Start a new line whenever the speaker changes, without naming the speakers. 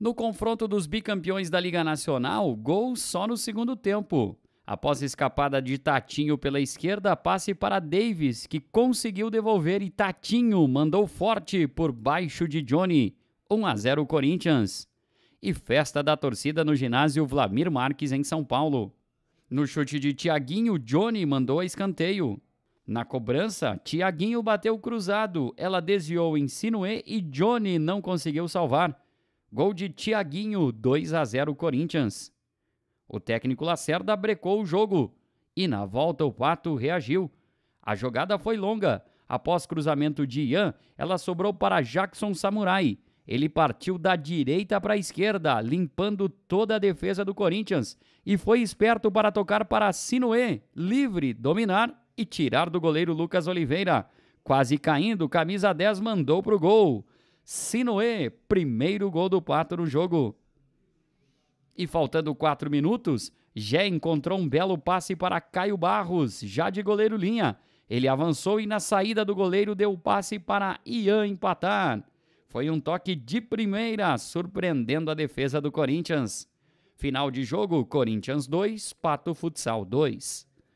No confronto dos bicampeões da Liga Nacional, gol só no segundo tempo. Após escapada de Tatinho pela esquerda, passe para Davis, que conseguiu devolver e Tatinho mandou forte por baixo de Johnny. 1 a 0 Corinthians. E festa da torcida no ginásio Vlamir Marques em São Paulo. No chute de Tiaguinho, Johnny mandou escanteio. Na cobrança, Tiaguinho bateu cruzado, ela desviou em Sinuê e Johnny não conseguiu salvar. Gol de Tiaguinho, 2 a 0 Corinthians. O técnico Lacerda brecou o jogo e na volta o Pato reagiu. A jogada foi longa. Após cruzamento de Ian, ela sobrou para Jackson Samurai. Ele partiu da direita para a esquerda, limpando toda a defesa do Corinthians e foi esperto para tocar para Sinuê, livre, dominar e tirar do goleiro Lucas Oliveira. Quase caindo, camisa 10 mandou para o gol. Sinoe primeiro gol do Pato no jogo. E faltando quatro minutos, Jé encontrou um belo passe para Caio Barros, já de goleiro linha. Ele avançou e na saída do goleiro deu o passe para Ian empatar. Foi um toque de primeira, surpreendendo a defesa do Corinthians. Final de jogo, Corinthians 2, Pato Futsal 2.